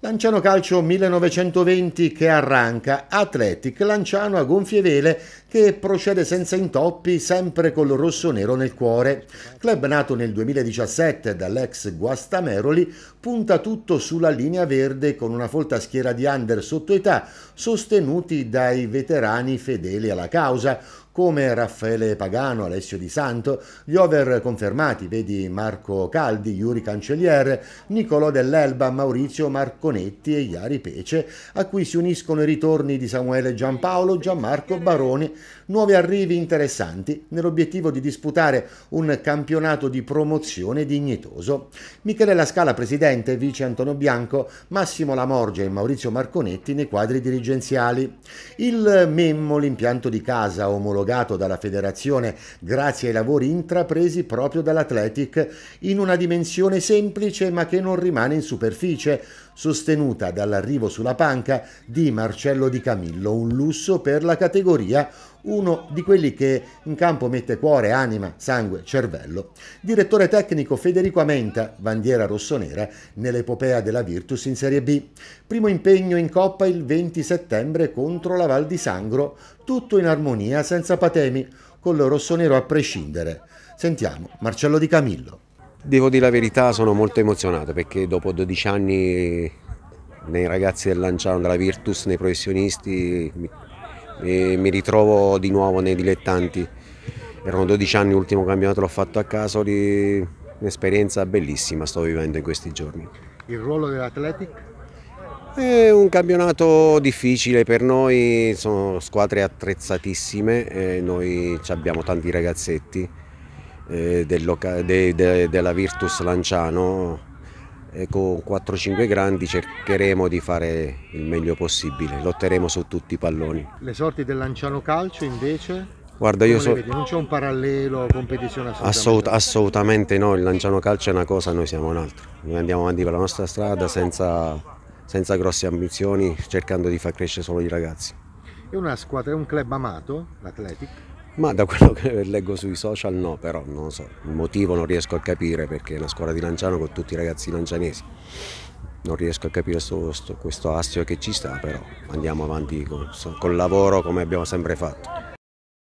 Lanciano Calcio 1920 che arranca, Athletic Lanciano a gonfie vele che procede senza intoppi, sempre col rosso-nero nel cuore. Club nato nel 2017 dall'ex Guastameroli, punta tutto sulla linea verde con una folta schiera di under sotto età, sostenuti dai veterani fedeli alla causa, come Raffaele Pagano, Alessio Di Santo, gli over confermati, vedi Marco Caldi, Yuri Cancelliere, Nicolò Dell'Elba, Maurizio Marco Falconetti e Iari Pece, a cui si uniscono i ritorni di Samuele Giampaolo, Gianmarco Baroni, nuovi arrivi interessanti nell'obiettivo di disputare un campionato di promozione dignitoso. Michele La Scala presidente, vice Antonio Bianco, Massimo Lamorgia e Maurizio Marconetti nei quadri dirigenziali. Il Memmo, l'impianto di casa omologato dalla federazione grazie ai lavori intrapresi proprio dall'Atletic in una dimensione semplice ma che non rimane in superficie, sostenuta dall'arrivo sulla panca di Marcello Di Camillo, un lusso per la categoria, uno di quelli che in campo mette cuore, anima, sangue, cervello. Direttore tecnico Federico Amenta, bandiera rossonera, nell'epopea della Virtus in Serie B. Primo impegno in Coppa il 20 settembre contro la Val di Sangro, tutto in armonia, senza patemi, con lo rossonero a prescindere. Sentiamo Marcello Di Camillo. Devo dire la verità, sono molto emozionato perché dopo 12 anni nei ragazzi del Lanciano, della Virtus, nei professionisti e mi ritrovo di nuovo nei dilettanti. Erano 12 anni, l'ultimo campionato l'ho fatto a Casoli, un'esperienza bellissima sto vivendo in questi giorni. Il ruolo dell'Atletic? È un campionato difficile per noi, sono squadre attrezzatissime, eh, noi abbiamo tanti ragazzetti eh, della Virtus Lanciano, e con 4-5 grandi cercheremo di fare il meglio possibile, lotteremo su tutti i palloni. Le sorti del Lanciano Calcio invece? Guarda, io so... Non c'è un parallelo, competizione assolutamente? assolutamente no, il Lanciano Calcio è una cosa, noi siamo un'altra. Noi andiamo avanti per la nostra strada senza, senza grosse ambizioni, cercando di far crescere solo i ragazzi. È una squadra, è un club amato, l'Atletic? Ma da quello che leggo sui social no, però non lo so, il motivo non riesco a capire perché è una scuola di Lanciano con tutti i ragazzi lancianesi. Non riesco a capire sto, sto, questo astio che ci sta, però andiamo avanti con, con il lavoro come abbiamo sempre fatto.